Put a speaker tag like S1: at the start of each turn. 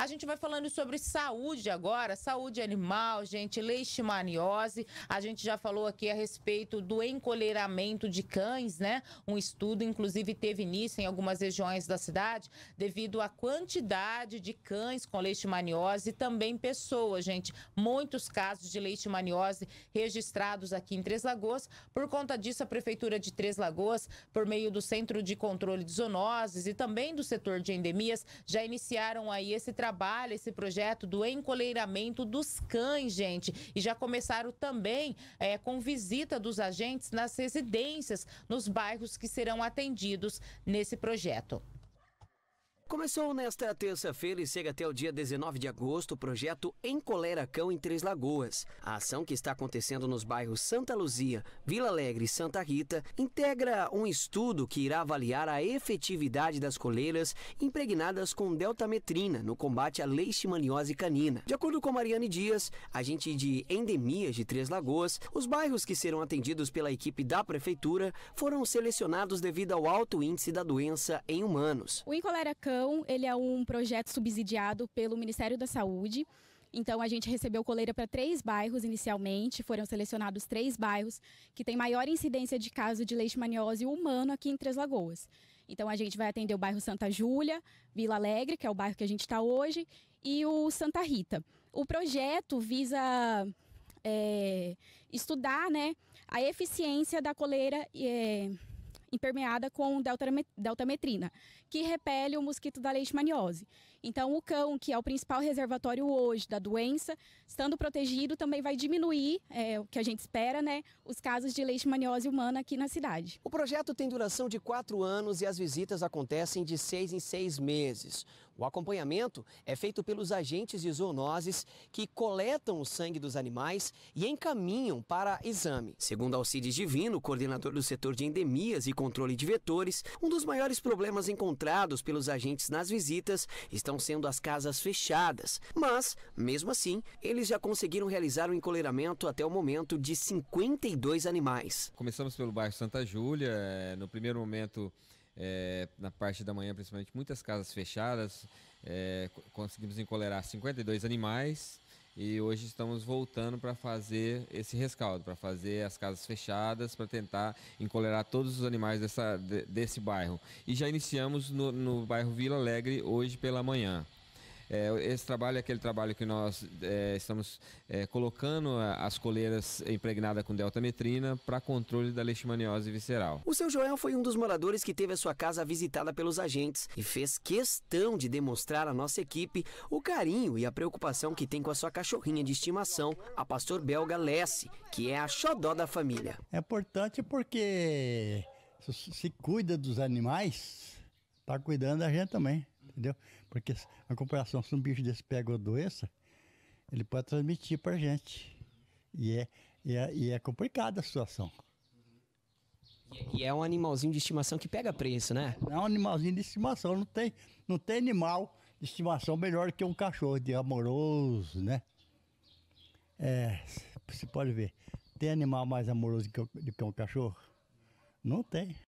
S1: A gente vai falando sobre saúde agora, saúde animal, gente, leishmaniose. A gente já falou aqui a respeito do encolheramento de cães, né? Um estudo, inclusive, teve início em algumas regiões da cidade devido à quantidade de cães com leishmaniose e também pessoas, gente. Muitos casos de leishmaniose registrados aqui em Três Lagoas. Por conta disso, a Prefeitura de Três Lagoas, por meio do Centro de Controle de Zoonoses e também do setor de endemias, já iniciaram aí esse trabalho trabalha esse projeto do encoleiramento dos cães, gente. E já começaram também é, com visita dos agentes nas residências, nos bairros que serão atendidos nesse projeto.
S2: Começou nesta terça-feira e chega até o dia 19 de agosto o projeto Encolera Cão em Três Lagoas. A ação que está acontecendo nos bairros Santa Luzia, Vila Alegre e Santa Rita integra um estudo que irá avaliar a efetividade das coleiras impregnadas com deltametrina no combate à leishmaniose canina. De acordo com Mariane Dias, agente de endemias de Três Lagoas, os bairros que serão atendidos pela equipe da prefeitura foram selecionados devido ao alto índice da doença em humanos.
S3: O Encolera Cão então, ele é um projeto subsidiado pelo Ministério da Saúde. Então, a gente recebeu coleira para três bairros inicialmente, foram selecionados três bairros que têm maior incidência de caso de leishmaniose humano aqui em Três Lagoas. Então, a gente vai atender o bairro Santa Júlia, Vila Alegre, que é o bairro que a gente está hoje, e o Santa Rita. O projeto visa é, estudar né, a eficiência da coleira. É, impermeada com deltametrina, que repele o mosquito da leishmaniose. Então, o cão, que é o principal reservatório hoje da doença, estando protegido, também vai diminuir, é, o que a gente espera, né, os casos de leishmaniose humana aqui na cidade. O
S2: projeto tem duração de quatro anos e as visitas acontecem de seis em seis meses. O acompanhamento é feito pelos agentes de zoonoses que coletam o sangue dos animais e encaminham para exame. Segundo Alcides Divino, coordenador do setor de endemias e controle de vetores, um dos maiores problemas encontrados pelos agentes nas visitas estão sendo as casas fechadas. Mas, mesmo assim, eles já conseguiram realizar o um até o
S4: momento de 52 animais. Começamos pelo bairro Santa Júlia. É, no primeiro momento, é, na parte da manhã, principalmente, muitas casas fechadas. É, conseguimos encolerar 52 animais e hoje estamos voltando para fazer esse rescaldo, para fazer as casas fechadas, para tentar encolerar todos os animais dessa, desse bairro. E já iniciamos no, no bairro Vila Alegre hoje pela manhã. É, esse trabalho é aquele trabalho que nós é, estamos é, colocando as coleiras impregnadas com deltametrina para controle da leishmaniose visceral.
S2: O seu Joel foi um dos moradores que teve a sua casa visitada pelos agentes e fez questão de demonstrar à nossa equipe o carinho e a preocupação que tem com a sua cachorrinha de estimação, a pastor belga Lessie, que é a xodó da família.
S5: É importante porque se cuida dos animais, está cuidando da gente também entendeu? Porque a comparação, se um bicho desse pega uma doença, ele pode transmitir para gente. E é, e é, e é complicada a situação. E é um animalzinho de estimação que pega preço, né? É um animalzinho de estimação. Não tem, não tem animal de estimação melhor que um cachorro de amoroso, né? É, você pode ver. Tem animal mais amoroso que, que um cachorro? Não tem.